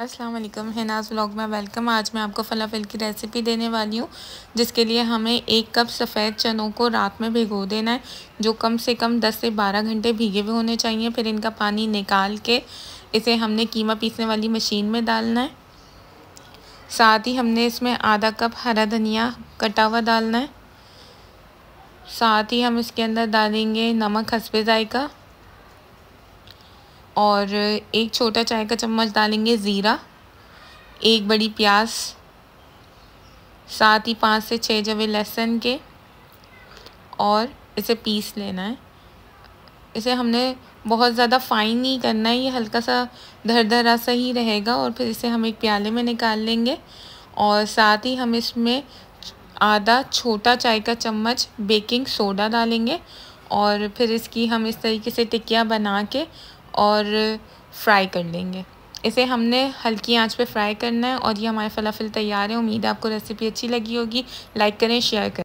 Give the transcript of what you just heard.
अस्सलाम वालेकुम हिनाज व्लॉग में वेलकम आज मैं आपको फलाफिल की रेसिपी देने वाली हूँ जिसके लिए हमें एक कप सफ़ेद चनों को रात में भिगो देना है जो कम से कम 10 से 12 घंटे भीगे हुए होने चाहिए फिर इनका पानी निकाल के इसे हमने कीमा पीसने वाली मशीन में डालना है साथ ही हमने इसमें आधा कप हरा धनिया कटा हुआ डालना है साथ ही हम इसके अंदर डालेंगे नमक हंसपे जायका और एक छोटा चाय का चम्मच डालेंगे ज़ीरा एक बड़ी प्याज साथ ही पाँच से छः जवे लहसुन के और इसे पीस लेना है इसे हमने बहुत ज़्यादा फाइन नहीं करना है ये हल्का सा धर धरा सा ही रहेगा और फिर इसे हम एक प्याले में निकाल लेंगे और साथ ही हम इसमें आधा छोटा चाय का चम्मच बेकिंग सोडा डालेंगे और फिर इसकी हम इस तरीके से टिकिया बना के और फ्राई कर लेंगे इसे हमने हल्की आंच पे फ्राई करना है और ये हमारे फलाफिल तैयार है उम्मीद है आपको रेसिपी अच्छी लगी होगी लाइक करें शेयर करें